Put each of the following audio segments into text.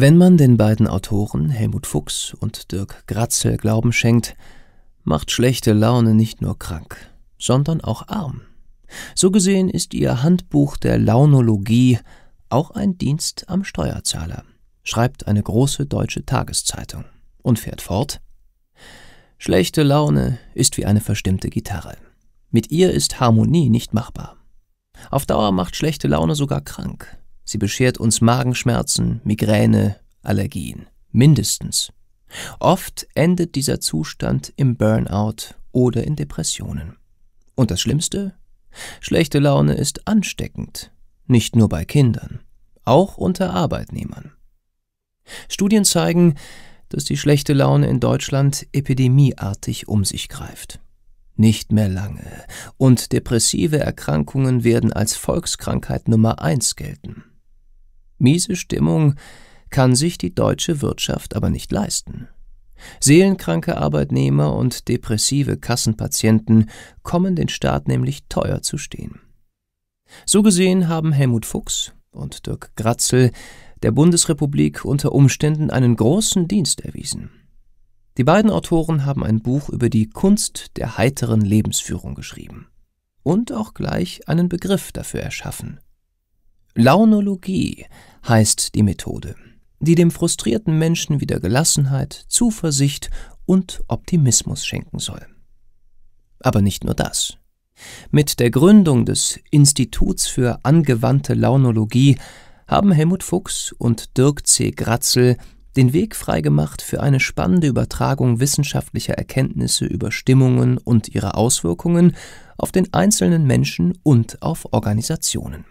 Wenn man den beiden Autoren Helmut Fuchs und Dirk Gratzel Glauben schenkt, macht schlechte Laune nicht nur krank, sondern auch arm. So gesehen ist ihr Handbuch der Launologie auch ein Dienst am Steuerzahler, schreibt eine große deutsche Tageszeitung und fährt fort. Schlechte Laune ist wie eine verstimmte Gitarre. Mit ihr ist Harmonie nicht machbar. Auf Dauer macht schlechte Laune sogar krank. Sie beschert uns Magenschmerzen, Migräne, Allergien. Mindestens. Oft endet dieser Zustand im Burnout oder in Depressionen. Und das Schlimmste? Schlechte Laune ist ansteckend, nicht nur bei Kindern, auch unter Arbeitnehmern. Studien zeigen, dass die schlechte Laune in Deutschland epidemieartig um sich greift. Nicht mehr lange, und depressive Erkrankungen werden als Volkskrankheit Nummer eins gelten. Miese Stimmung kann sich die deutsche Wirtschaft aber nicht leisten. Seelenkranke Arbeitnehmer und depressive Kassenpatienten kommen den Staat nämlich teuer zu stehen. So gesehen haben Helmut Fuchs und Dirk Gratzel der Bundesrepublik unter Umständen einen großen Dienst erwiesen. Die beiden Autoren haben ein Buch über die Kunst der heiteren Lebensführung geschrieben und auch gleich einen Begriff dafür erschaffen Launologie heißt die Methode, die dem frustrierten Menschen wieder Gelassenheit, Zuversicht und Optimismus schenken soll. Aber nicht nur das. Mit der Gründung des Instituts für angewandte Launologie haben Helmut Fuchs und Dirk C. Gratzel den Weg freigemacht für eine spannende Übertragung wissenschaftlicher Erkenntnisse über Stimmungen und ihre Auswirkungen auf den einzelnen Menschen und auf Organisationen.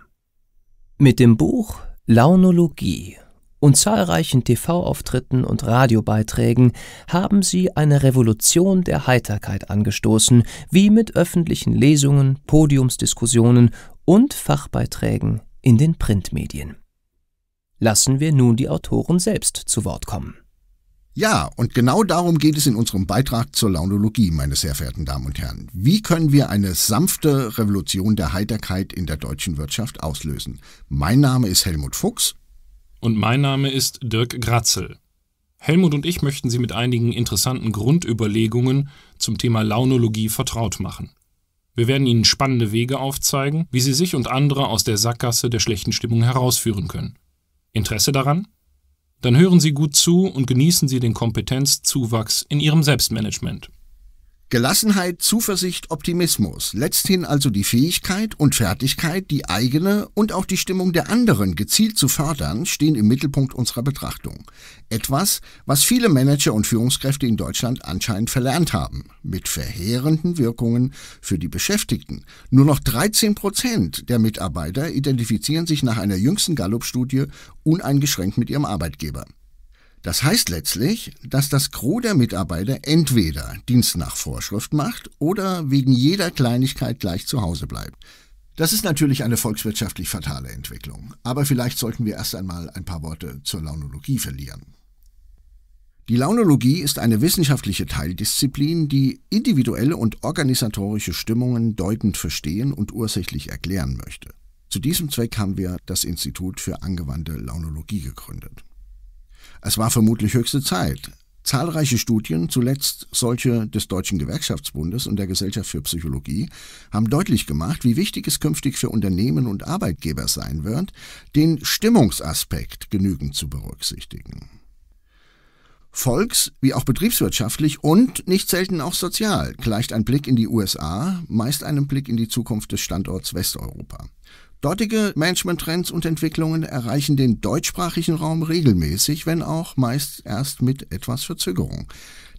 Mit dem Buch Launologie und zahlreichen TV-Auftritten und Radiobeiträgen haben sie eine Revolution der Heiterkeit angestoßen, wie mit öffentlichen Lesungen, Podiumsdiskussionen und Fachbeiträgen in den Printmedien. Lassen wir nun die Autoren selbst zu Wort kommen. Ja, und genau darum geht es in unserem Beitrag zur Launologie, meine sehr verehrten Damen und Herren. Wie können wir eine sanfte Revolution der Heiterkeit in der deutschen Wirtschaft auslösen? Mein Name ist Helmut Fuchs. Und mein Name ist Dirk Gratzel. Helmut und ich möchten Sie mit einigen interessanten Grundüberlegungen zum Thema Launologie vertraut machen. Wir werden Ihnen spannende Wege aufzeigen, wie Sie sich und andere aus der Sackgasse der schlechten Stimmung herausführen können. Interesse daran? Dann hören Sie gut zu und genießen Sie den Kompetenzzuwachs in Ihrem Selbstmanagement. Gelassenheit, Zuversicht, Optimismus, letzthin also die Fähigkeit und Fertigkeit, die eigene und auch die Stimmung der anderen gezielt zu fördern, stehen im Mittelpunkt unserer Betrachtung. Etwas, was viele Manager und Führungskräfte in Deutschland anscheinend verlernt haben, mit verheerenden Wirkungen für die Beschäftigten. Nur noch 13 Prozent der Mitarbeiter identifizieren sich nach einer jüngsten Gallup-Studie uneingeschränkt mit ihrem Arbeitgeber. Das heißt letztlich, dass das Gros der Mitarbeiter entweder Dienst nach Vorschrift macht oder wegen jeder Kleinigkeit gleich zu Hause bleibt. Das ist natürlich eine volkswirtschaftlich fatale Entwicklung, aber vielleicht sollten wir erst einmal ein paar Worte zur Launologie verlieren. Die Launologie ist eine wissenschaftliche Teildisziplin, die individuelle und organisatorische Stimmungen deutend verstehen und ursächlich erklären möchte. Zu diesem Zweck haben wir das Institut für angewandte Launologie gegründet. Es war vermutlich höchste Zeit. Zahlreiche Studien, zuletzt solche des Deutschen Gewerkschaftsbundes und der Gesellschaft für Psychologie, haben deutlich gemacht, wie wichtig es künftig für Unternehmen und Arbeitgeber sein wird, den Stimmungsaspekt genügend zu berücksichtigen. Volks- wie auch betriebswirtschaftlich und nicht selten auch sozial gleicht ein Blick in die USA meist einem Blick in die Zukunft des Standorts Westeuropa. Dortige Management-Trends und Entwicklungen erreichen den deutschsprachigen Raum regelmäßig, wenn auch meist erst mit etwas Verzögerung.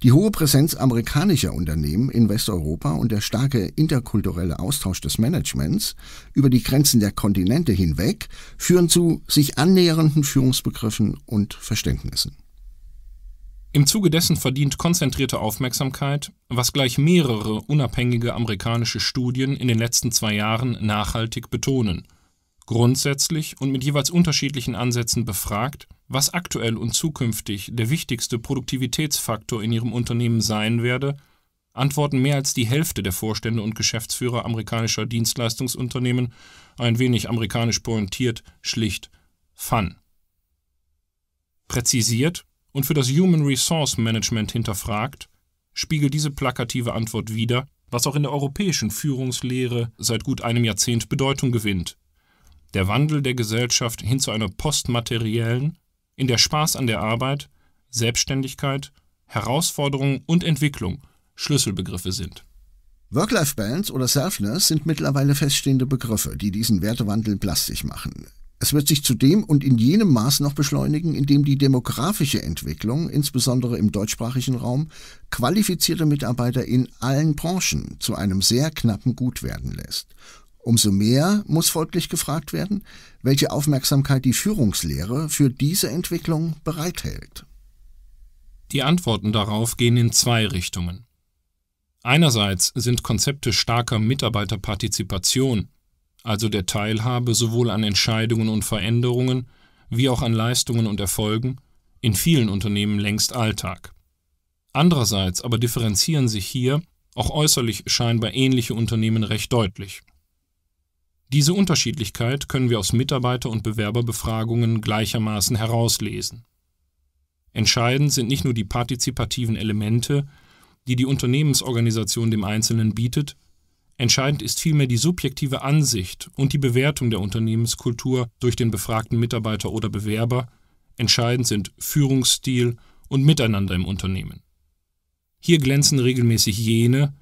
Die hohe Präsenz amerikanischer Unternehmen in Westeuropa und der starke interkulturelle Austausch des Managements über die Grenzen der Kontinente hinweg führen zu sich annähernden Führungsbegriffen und Verständnissen. Im Zuge dessen verdient konzentrierte Aufmerksamkeit, was gleich mehrere unabhängige amerikanische Studien in den letzten zwei Jahren nachhaltig betonen, grundsätzlich und mit jeweils unterschiedlichen Ansätzen befragt, was aktuell und zukünftig der wichtigste Produktivitätsfaktor in ihrem Unternehmen sein werde, antworten mehr als die Hälfte der Vorstände und Geschäftsführer amerikanischer Dienstleistungsunternehmen, ein wenig amerikanisch pointiert, schlicht Fun. Präzisiert und für das Human Resource Management hinterfragt, spiegelt diese plakative Antwort wider, was auch in der europäischen Führungslehre seit gut einem Jahrzehnt Bedeutung gewinnt. Der Wandel der Gesellschaft hin zu einer postmateriellen, in der Spaß an der Arbeit, Selbstständigkeit, Herausforderungen und Entwicklung Schlüsselbegriffe sind. Work-Life-Balance oder Selfness sind mittlerweile feststehende Begriffe, die diesen Wertewandel plastisch machen. Es wird sich zudem und in jenem Maß noch beschleunigen, indem die demografische Entwicklung, insbesondere im deutschsprachigen Raum, qualifizierte Mitarbeiter in allen Branchen zu einem sehr knappen Gut werden lässt. Umso mehr muss folglich gefragt werden, welche Aufmerksamkeit die Führungslehre für diese Entwicklung bereithält. Die Antworten darauf gehen in zwei Richtungen. Einerseits sind Konzepte starker Mitarbeiterpartizipation also der Teilhabe sowohl an Entscheidungen und Veränderungen wie auch an Leistungen und Erfolgen, in vielen Unternehmen längst Alltag. Andererseits aber differenzieren sich hier auch äußerlich scheinbar ähnliche Unternehmen recht deutlich. Diese Unterschiedlichkeit können wir aus Mitarbeiter- und Bewerberbefragungen gleichermaßen herauslesen. Entscheidend sind nicht nur die partizipativen Elemente, die die Unternehmensorganisation dem Einzelnen bietet, Entscheidend ist vielmehr die subjektive Ansicht und die Bewertung der Unternehmenskultur durch den befragten Mitarbeiter oder Bewerber, entscheidend sind Führungsstil und Miteinander im Unternehmen. Hier glänzen regelmäßig jene,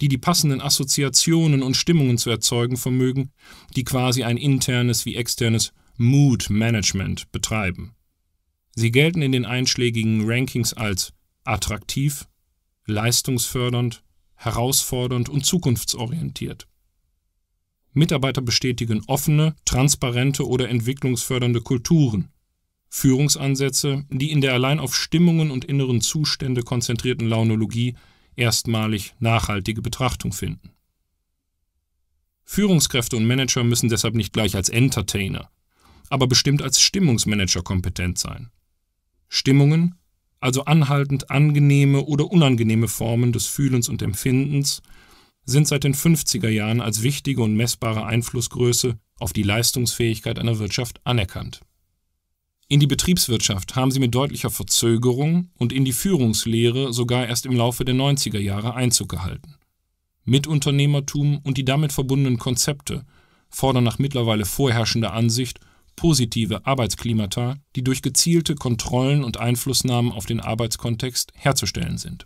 die die passenden Assoziationen und Stimmungen zu erzeugen vermögen, die quasi ein internes wie externes Mood Management betreiben. Sie gelten in den einschlägigen Rankings als attraktiv, leistungsfördernd, herausfordernd und zukunftsorientiert. Mitarbeiter bestätigen offene, transparente oder entwicklungsfördernde Kulturen. Führungsansätze, die in der allein auf Stimmungen und inneren Zustände konzentrierten Launologie erstmalig nachhaltige Betrachtung finden. Führungskräfte und Manager müssen deshalb nicht gleich als Entertainer, aber bestimmt als Stimmungsmanager kompetent sein. Stimmungen also anhaltend angenehme oder unangenehme Formen des Fühlens und Empfindens, sind seit den 50er Jahren als wichtige und messbare Einflussgröße auf die Leistungsfähigkeit einer Wirtschaft anerkannt. In die Betriebswirtschaft haben sie mit deutlicher Verzögerung und in die Führungslehre sogar erst im Laufe der 90er Jahre Einzug gehalten. Mitunternehmertum und die damit verbundenen Konzepte fordern nach mittlerweile vorherrschender Ansicht positive Arbeitsklimata, die durch gezielte Kontrollen und Einflussnahmen auf den Arbeitskontext herzustellen sind